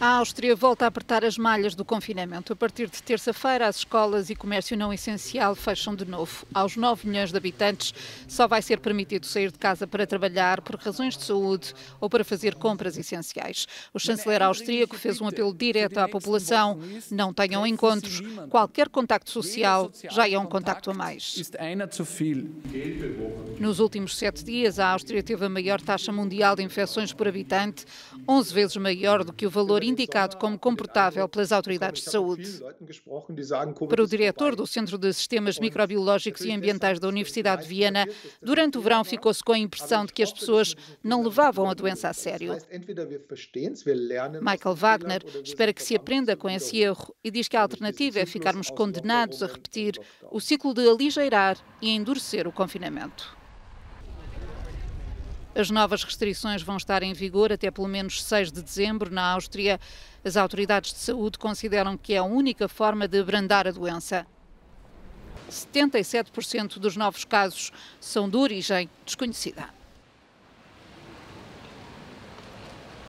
A Áustria volta a apertar as malhas do confinamento. A partir de terça-feira, as escolas e comércio não essencial fecham de novo. Aos 9 milhões de habitantes, só vai ser permitido sair de casa para trabalhar por razões de saúde ou para fazer compras essenciais. O chanceler austríaco fez um apelo direto à população: não tenham encontros. Qualquer contacto social já é um contacto a mais. Nos últimos sete dias, a Áustria teve a maior taxa mundial de infecções por habitante, 11 vezes maior do que o valor indicado como comportável pelas autoridades de saúde. Para o diretor do Centro de Sistemas Microbiológicos e Ambientais da Universidade de Viena, durante o verão ficou-se com a impressão de que as pessoas não levavam a doença a sério. Michael Wagner espera que se aprenda com esse erro e diz que a alternativa é ficarmos condenados a repetir o ciclo de aligeirar e endurecer o confinamento. As novas restrições vão estar em vigor até pelo menos 6 de dezembro na Áustria. As autoridades de saúde consideram que é a única forma de abrandar a doença. 77% dos novos casos são de origem desconhecida.